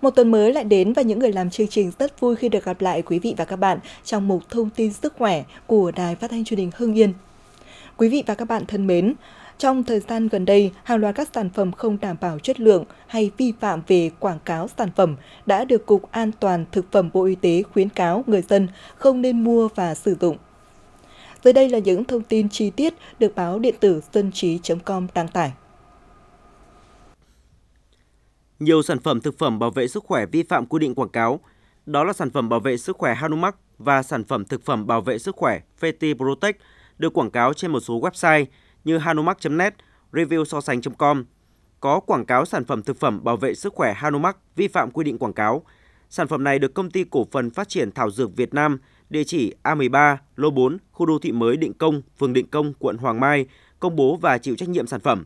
Một tuần mới lại đến và những người làm chương trình rất vui khi được gặp lại quý vị và các bạn trong mục thông tin sức khỏe của Đài Phát thanh Truyền hình Hưng Yên. Quý vị và các bạn thân mến, trong thời gian gần đây, hàng loạt các sản phẩm không đảm bảo chất lượng hay vi phạm về quảng cáo sản phẩm đã được Cục An toàn Thực phẩm Bộ Y tế khuyến cáo người dân không nên mua và sử dụng. Dưới đây là những thông tin chi tiết được báo điện tử dân trí.com đăng tải nhiều sản phẩm thực phẩm bảo vệ sức khỏe vi phạm quy định quảng cáo. Đó là sản phẩm bảo vệ sức khỏe Hanumac và sản phẩm thực phẩm bảo vệ sức khỏe Feti Protect được quảng cáo trên một số website như hanumac.net, review so sánh.com. Có quảng cáo sản phẩm thực phẩm bảo vệ sức khỏe Hanumac vi phạm quy định quảng cáo. Sản phẩm này được công ty cổ phần phát triển thảo dược Việt Nam, địa chỉ A13, lô 4, khu đô thị mới Định Công, phường Định Công, quận Hoàng Mai công bố và chịu trách nhiệm sản phẩm.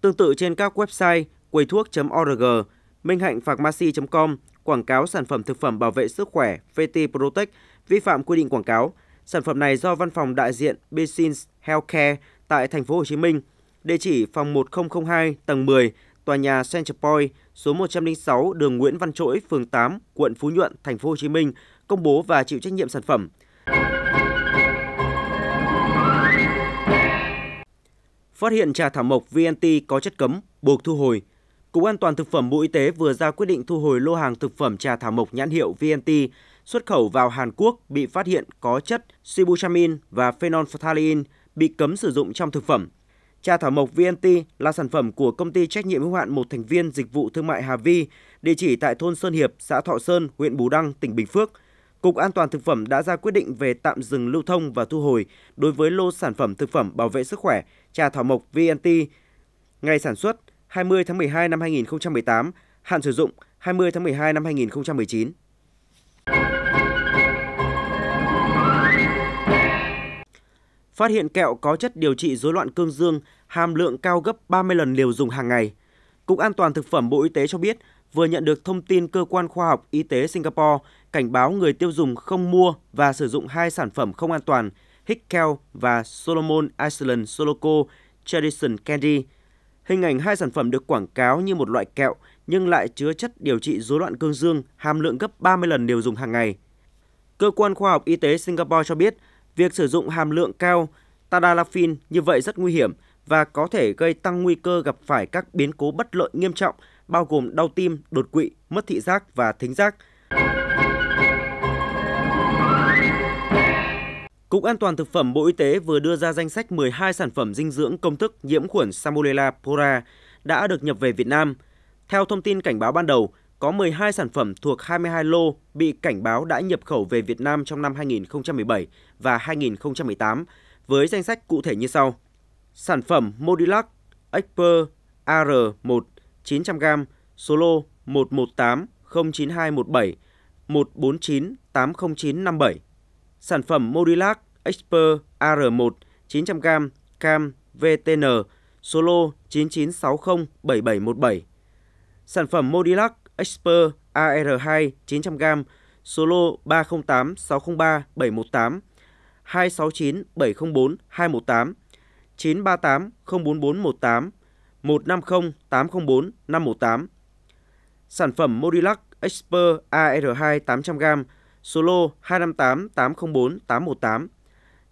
Tương tự trên các website, quầy thuốc.org, Minh Hạnh Pharmacy.com quảng cáo sản phẩm thực phẩm bảo vệ sức khỏe VT Protect vi phạm quy định quảng cáo. Sản phẩm này do văn phòng đại diện Business Healthcare tại thành phố Hồ Chí Minh, địa chỉ phòng 1002 tầng 10, tòa nhà Center Point, số 106 đường Nguyễn Văn Trỗi, phường 8, quận Phú Nhuận, thành phố Hồ Chí Minh công bố và chịu trách nhiệm sản phẩm. Phát hiện trà thảo mộc VNT có chất cấm, buộc thu hồi – Cục An toàn Thực phẩm Bộ Y tế vừa ra quyết định thu hồi lô hàng thực phẩm trà thảo mộc nhãn hiệu VNT xuất khẩu vào Hàn Quốc bị phát hiện có chất sibutramin và phenolphthalein bị cấm sử dụng trong thực phẩm. Trà thảo mộc VNT là sản phẩm của công ty trách nhiệm hữu hạn một thành viên dịch vụ thương mại Hà Vi, địa chỉ tại thôn Sơn Hiệp, xã Thọ Sơn, huyện Bù Đăng, tỉnh Bình Phước. Cục An toàn thực phẩm đã ra quyết định về tạm dừng lưu thông và thu hồi đối với lô sản phẩm thực phẩm bảo vệ sức khỏe trà thảo mộc VNT. Ngày sản xuất 20 tháng 12 năm 2018, hạn sử dụng 20 tháng 12 năm 2019. Phát hiện kẹo có chất điều trị rối loạn cương dương hàm lượng cao gấp 30 lần liều dùng hàng ngày. Cục An toàn thực phẩm Bộ Y tế cho biết vừa nhận được thông tin cơ quan khoa học y tế Singapore cảnh báo người tiêu dùng không mua và sử dụng hai sản phẩm không an toàn Hickel và Solomon Island Soloco Tradition Candy Hình ảnh hai sản phẩm được quảng cáo như một loại kẹo nhưng lại chứa chất điều trị rối loạn cương dương hàm lượng gấp 30 lần liều dùng hàng ngày. Cơ quan khoa học y tế Singapore cho biết, việc sử dụng hàm lượng cao tadalafin như vậy rất nguy hiểm và có thể gây tăng nguy cơ gặp phải các biến cố bất lợi nghiêm trọng bao gồm đau tim, đột quỵ, mất thị giác và thính giác. Cục An toàn thực phẩm Bộ Y tế vừa đưa ra danh sách 12 sản phẩm dinh dưỡng công thức nhiễm khuẩn Salmonella pura đã được nhập về Việt Nam. Theo thông tin cảnh báo ban đầu, có 12 sản phẩm thuộc 22 lô bị cảnh báo đã nhập khẩu về Việt Nam trong năm 2017 và 2018 với danh sách cụ thể như sau. Sản phẩm Modilac Exper AR1 900g, số lô 118 09217 149 80957. Sản phẩm Modilac Exper AR1 900g, cam VTN, số lô 99607717. Sản phẩm Modilac Exper AR2 900g, số lô 308603718269704218, 26970421893804418150 150804 Sản phẩm Modilac Exper AR2 800g, số lô 258804818,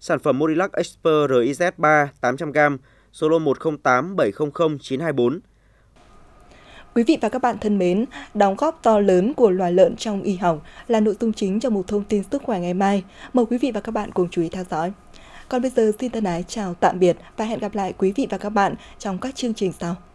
Sản phẩm Modilac Expert RIZ3 800g, số lô 108 700 924. Quý vị và các bạn thân mến, đóng góp to lớn của loài lợn trong y học là nội dung chính trong một thông tin sức khỏe ngày mai. Mời quý vị và các bạn cùng chú ý theo dõi. Còn bây giờ xin thân ái chào tạm biệt và hẹn gặp lại quý vị và các bạn trong các chương trình sau.